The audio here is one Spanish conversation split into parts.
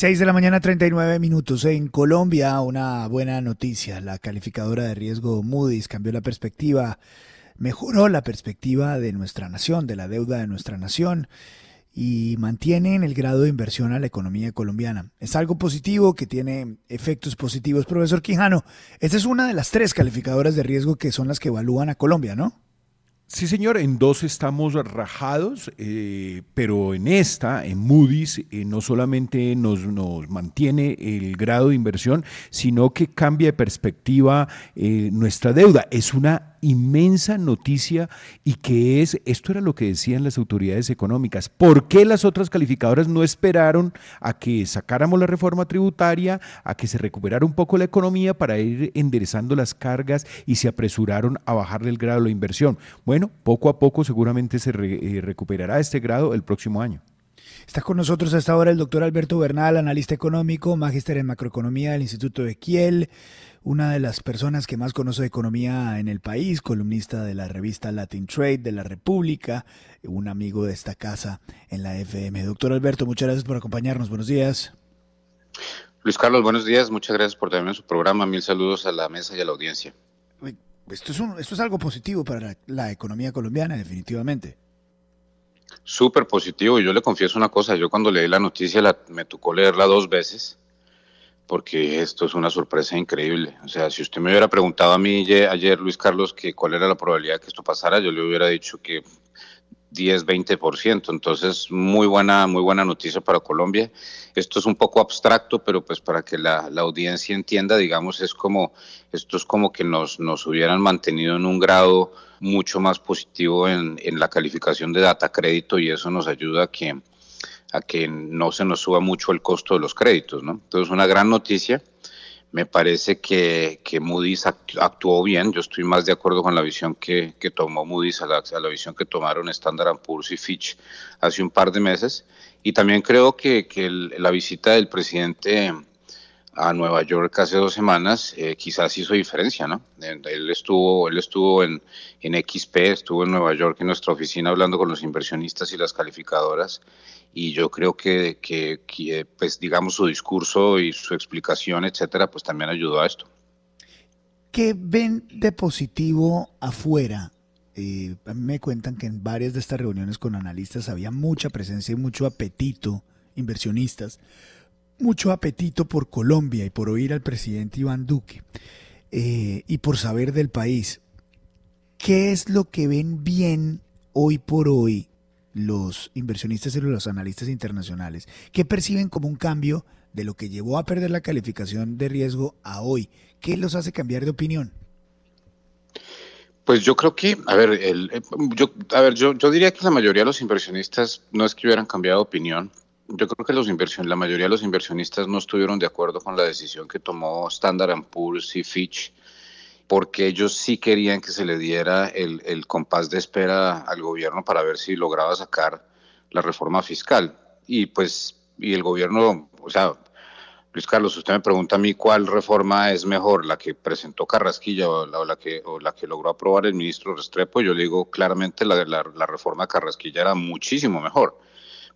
6 de la mañana 39 minutos en Colombia, una buena noticia. La calificadora de riesgo Moody's cambió la perspectiva, mejoró la perspectiva de nuestra nación, de la deuda de nuestra nación y mantiene el grado de inversión a la economía colombiana. Es algo positivo que tiene efectos positivos. Profesor Quijano, esta es una de las tres calificadoras de riesgo que son las que evalúan a Colombia, ¿no? Sí, señor, en dos estamos rajados, eh, pero en esta, en Moody's, eh, no solamente nos, nos, mantiene el grado de inversión, sino que cambia de perspectiva eh, nuestra deuda. Es una inmensa noticia y que es, esto era lo que decían las autoridades económicas, ¿por qué las otras calificadoras no esperaron a que sacáramos la reforma tributaria, a que se recuperara un poco la economía para ir enderezando las cargas y se apresuraron a bajarle el grado de la inversión? Bueno, poco a poco seguramente se eh, recuperará este grado el próximo año. Está con nosotros hasta ahora el doctor Alberto Bernal, analista económico, magíster en macroeconomía del Instituto de Kiel, una de las personas que más conoce de economía en el país, columnista de la revista Latin Trade de la República, un amigo de esta casa en la FM. Doctor Alberto, muchas gracias por acompañarnos. Buenos días. Luis Carlos, buenos días. Muchas gracias por tenerme en su programa. Mil saludos a la mesa y a la audiencia. Esto es, esto es algo positivo para la economía colombiana, definitivamente. Súper positivo. y Yo le confieso una cosa, yo cuando leí la noticia la, me tocó leerla dos veces porque esto es una sorpresa increíble. O sea, si usted me hubiera preguntado a mí ayer, Luis Carlos, que cuál era la probabilidad que esto pasara, yo le hubiera dicho que 10-20%. Entonces, muy buena, muy buena noticia para Colombia. Esto es un poco abstracto, pero pues para que la, audiencia entienda, digamos, es como, esto es como que nos, nos hubieran mantenido en un grado mucho más positivo en, en la calificación de data crédito y eso nos ayuda a que, a que no se nos suba mucho el costo de los créditos, Entonces, una gran noticia me parece que, que, Moody's actuó bien. Yo estoy más de acuerdo con la visión que, tomó Moody's, a la, visión que tomaron Standard Poor's y Fitch hace un par de meses. Y también creo que, la visita del presidente a Nueva York hace dos semanas, eh, quizás hizo diferencia, ¿no? Él estuvo, él estuvo en, en XP, estuvo en Nueva York en nuestra oficina hablando con los inversionistas y las calificadoras y yo creo que, que, pues digamos su discurso y su explicación, etcétera, pues también ayudó a esto. ¿Qué ven de positivo afuera eh, me cuentan que en varias de estas reuniones con analistas había mucha presencia y mucho apetito inversionistas mucho apetito por Colombia y por oír al presidente Iván Duque eh, y por saber del país. ¿Qué es lo que ven bien hoy por hoy los inversionistas y los analistas internacionales? ¿Qué perciben como un cambio de lo que llevó a perder la calificación de riesgo a hoy? ¿Qué los hace cambiar de opinión? Pues yo creo que, a ver, eh, yo, a ver yo, yo diría que la mayoría de los inversionistas no es que hubieran cambiado de opinión, yo creo que los la mayoría de los inversionistas no estuvieron de acuerdo con la decisión que tomó Standard Poor's y Fitch, porque ellos sí querían que se le diera el, compás de espera al gobierno para ver si lograba sacar la reforma fiscal. Y pues, y el gobierno, o sea, Luis Carlos, usted me pregunta a mí cuál reforma es mejor, la que presentó Carrasquilla o la, que, o la que logró aprobar el ministro Restrepo. Yo le digo claramente la, la, la reforma Carrasquilla era muchísimo mejor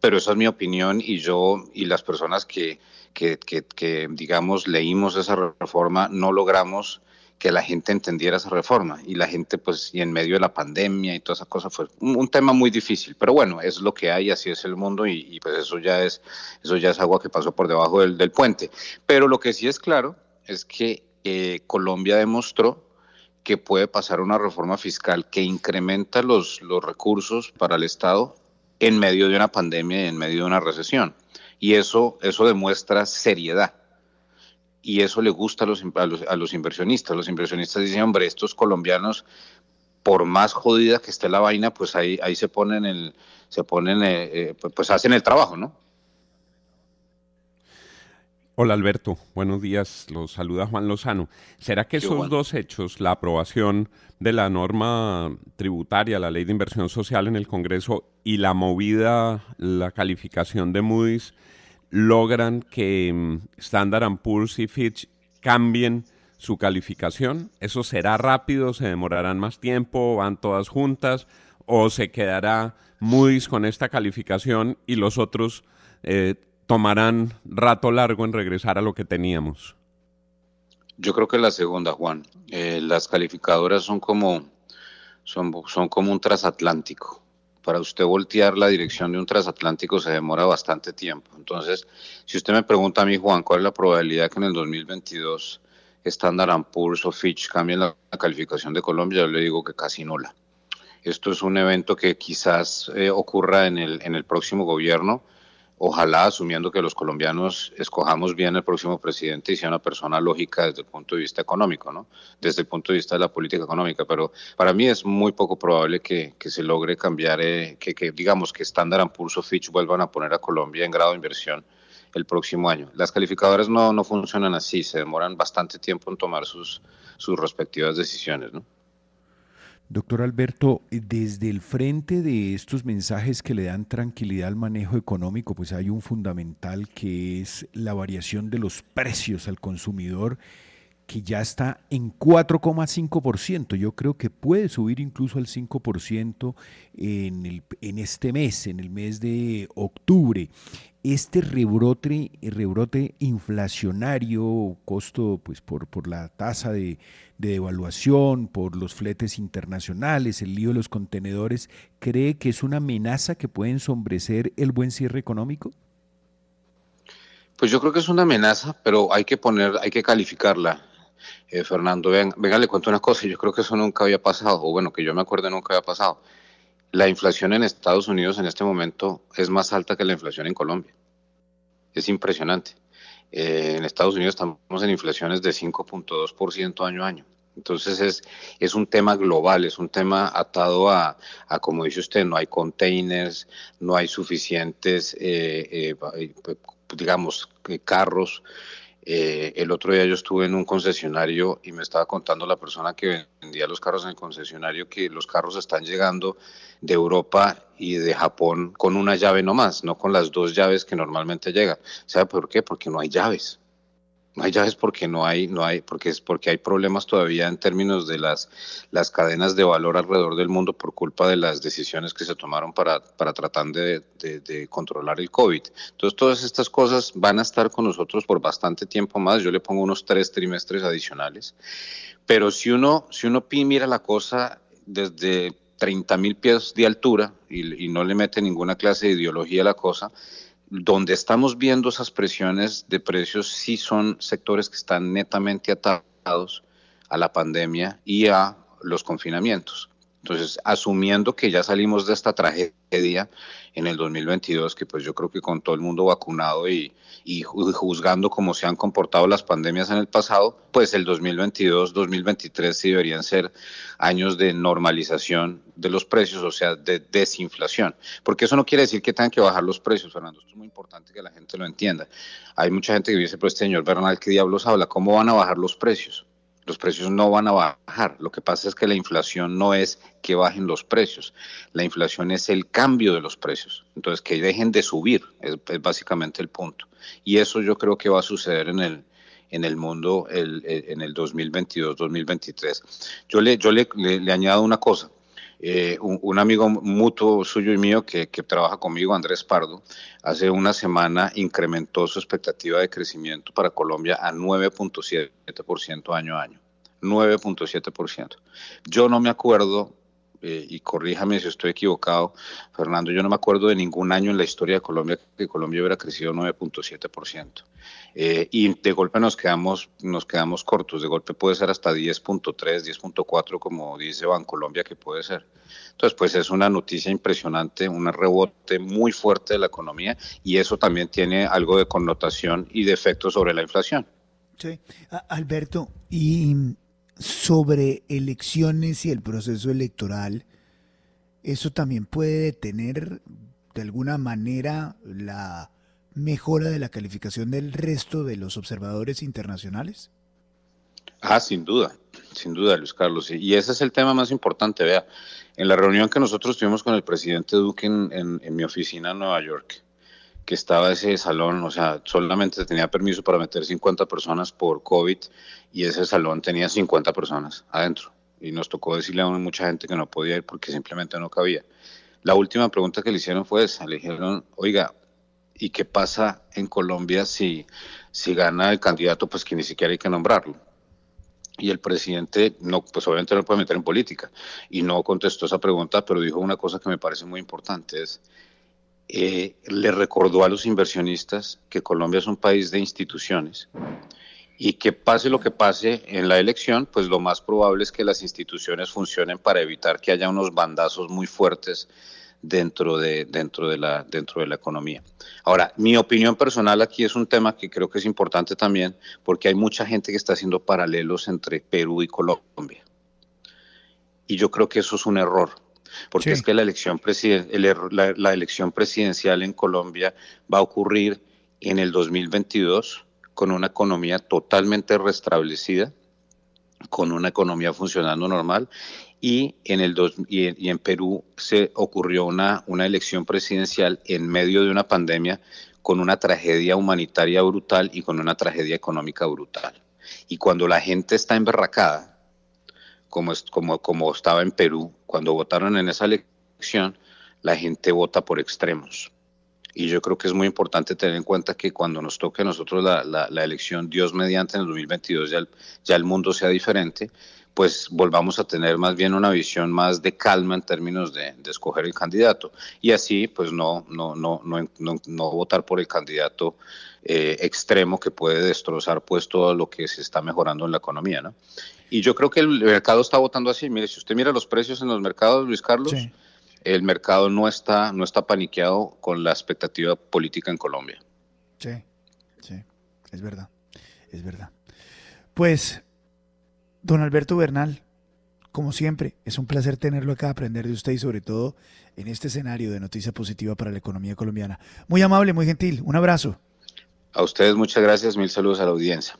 pero esa es mi opinión y yo y las personas que, que, digamos, leímos esa reforma no logramos que la gente entendiera esa reforma y la gente pues y en medio de la pandemia y toda esa cosa fue un, tema muy difícil pero bueno es lo que hay así es el mundo y, pues eso ya es eso ya es agua que pasó por debajo del, del puente pero lo que sí es claro es que eh, Colombia demostró que puede pasar una reforma fiscal que incrementa los, los recursos para el Estado en medio de una pandemia y en medio de una recesión. Y eso, eso demuestra seriedad. Y eso le gusta a los, a los, inversionistas. Los inversionistas dicen, hombre, estos colombianos, por más jodida que esté la vaina, pues ahí, ahí se ponen el, se ponen, eh, eh, pues hacen el trabajo, ¿no? Hola Alberto, buenos días, los saluda Juan Lozano. ¿Será que esos dos hechos, la aprobación de la norma tributaria, la ley de inversión social en el Congreso y la movida, la calificación de Moody's, logran que mm, Standard Poor's y Fitch cambien su calificación? ¿Eso será rápido? ¿Se demorarán más tiempo? ¿Van todas juntas? ¿O se quedará Moody's con esta calificación y los otros... Eh, tomarán rato largo en regresar a lo que teníamos? Yo creo que la segunda, Juan. Eh, las calificadoras son como, son, como un transatlántico. Para usted voltear la dirección de un transatlántico se demora bastante tiempo. Entonces, si usted me pregunta a mí, Juan, ¿cuál es la probabilidad que en el 2022 Standard Poor's o Fitch cambien la, calificación de Colombia? Yo le digo que casi nula. Esto es un evento que quizás eh, ocurra en el, en el próximo gobierno Ojalá, asumiendo que los colombianos escojamos bien el próximo presidente y sea una persona lógica desde el punto de vista económico, ¿no? desde el punto de vista de la política económica. Pero para mí es muy poco probable que, que se logre cambiar, eh, que, digamos que Standard Poor's o Fitch vuelvan a poner a Colombia en grado de inversión el próximo año. Las calificadoras no, no funcionan así, se demoran bastante tiempo en tomar sus, sus respectivas decisiones. ¿no? Doctor Alberto, desde el frente de estos mensajes que le dan tranquilidad al manejo económico, pues hay un fundamental que es la variación de los precios al consumidor que ya está en 4,5%. Yo creo que puede subir incluso al 5% en, el, en este mes, en el mes de octubre. Este rebrote, rebrote inflacionario, costo pues, por, por la tasa de, devaluación, por los fletes internacionales, el lío de los contenedores, ¿cree que es una amenaza que puede ensombrecer el buen cierre económico? Pues yo creo que es una amenaza, pero hay que poner, hay que calificarla. Eh, Fernando, vean, venga, le cuento una cosa, yo creo que eso nunca había pasado, o bueno, que yo me acuerdo nunca había pasado. La inflación en Estados Unidos en este momento es más alta que la inflación en Colombia. Es impresionante. Eh, en Estados Unidos estamos en inflaciones de 5.2% año a año. Entonces es, es un tema global, es un tema atado a, como dice usted, no hay containers, no hay suficientes, eh, digamos, carros, eh, el otro día yo estuve en un concesionario y me estaba contando la persona que vendía los carros en el concesionario que los carros están llegando de Europa y de Japón con una llave nomás, no con las dos llaves que normalmente llegan. ¿Sabe por qué? Porque no hay llaves. No hay porque no hay, no hay, porque es porque hay problemas todavía en términos de las, las cadenas de valor alrededor del mundo por culpa de las decisiones que se tomaron para, para tratar de, de, controlar el COVID. Entonces, todas estas cosas van a estar con nosotros por bastante tiempo más. Yo le pongo unos tres trimestres adicionales. Pero si uno, si uno mira la cosa desde 30.000 pies de altura y, y no le mete ninguna clase de ideología a la cosa, donde estamos viendo esas presiones de precios sí son sectores que están netamente atados a la pandemia y a los confinamientos. Entonces, asumiendo que ya salimos de esta tragedia en el 2022, que pues yo creo que con todo el mundo vacunado y, juzgando cómo se han comportado las pandemias en el pasado, pues el 2022, 2023 sí deberían ser años de normalización de los precios, o sea, de desinflación. Porque eso no quiere decir que tengan que bajar los precios, Fernando. Esto es muy importante que la gente lo entienda. Hay mucha gente que dice, pues, señor Bernal, ¿qué diablos habla? ¿Cómo van a bajar los precios? Los precios no van a bajar. Lo que pasa es que la inflación no es que bajen los precios. La inflación es el cambio de los precios. Entonces, que dejen de subir es, básicamente el punto. Y eso yo creo que va a suceder en el, en el mundo en el 2022-2023. Yo, le, yo le, añado una cosa. Eh, un, amigo mutuo suyo y mío que, que, trabaja conmigo, Andrés Pardo, hace una semana incrementó su expectativa de crecimiento para Colombia a 9.7% año a año. 9.7%. Yo no me acuerdo eh, y corríjame si estoy equivocado, Fernando, yo no me acuerdo de ningún año en la historia de Colombia que Colombia hubiera crecido 9.7%. Eh, y de golpe nos quedamos, nos quedamos cortos, de golpe puede ser hasta 10.3, 10.4, como dice Colombia que puede ser. Entonces, pues es una noticia impresionante, un rebote muy fuerte de la economía y eso también tiene algo de connotación y de efecto sobre la inflación. Sí, Alberto, y sobre elecciones y el proceso electoral, eso también puede detener de alguna manera la mejora de la calificación del resto de los observadores internacionales? Ah, sin duda, sin duda, Luis Carlos. Y ese es el tema más importante. Vea, en la reunión que nosotros tuvimos con el presidente Duque en, en mi oficina en Nueva York, que estaba ese salón, o sea, solamente tenía permiso para meter 50 personas por COVID y ese salón tenía 50 personas adentro. Y nos tocó decirle a mucha gente que no podía ir porque simplemente no cabía. La última pregunta que le hicieron fue esa, le dijeron, oiga, ¿y qué pasa en Colombia si, si gana el candidato pues que ni siquiera hay que nombrarlo? y el presidente no, pues obviamente no lo puede meter en política y no contestó esa pregunta, pero dijo una cosa que me parece muy importante es eh, le recordó a los inversionistas que Colombia es un país de instituciones y que pase lo que pase en la elección, pues lo más probable es que las instituciones funcionen para evitar que haya unos bandazos muy fuertes dentro de, dentro de, la, dentro de la economía. Ahora, mi opinión personal aquí es un tema que creo que es importante también, porque hay mucha gente que está haciendo paralelos entre Perú y Colombia. Y yo creo que eso es un error porque es que la elección, presidencial en Colombia va a ocurrir en el 2022 con una economía totalmente restablecida, con una economía funcionando normal. Y en, el y en, Perú se ocurrió una, una elección presidencial en medio de una pandemia con una tragedia humanitaria brutal y con una tragedia económica brutal. Y cuando la gente está emberracada, como, como, como estaba en Perú, cuando votaron en esa elección, la gente vota por extremos. Y yo creo que es muy importante tener en cuenta que cuando nos toque a nosotros la, la, elección, Dios mediante en el 2022, ya el, ya el mundo sea diferente pues volvamos a tener más bien una visión más de calma en términos de, escoger el candidato y así pues no, no, no, no, no, votar por el candidato eh, extremo que puede destrozar pues todo lo que se está mejorando en la economía, ¿no? Y yo creo que el mercado está votando así. Mire, si usted mira los precios en los mercados, Luis Carlos, el mercado no está, no está paniqueado con la expectativa política en Colombia. Sí, sí, es verdad, es verdad. Pues Don Alberto Bernal, como siempre, es un placer tenerlo acá, aprender de usted y sobre todo en este escenario de noticia positiva para la economía colombiana. Muy amable, muy gentil, un abrazo. A ustedes muchas gracias, mil saludos a la audiencia.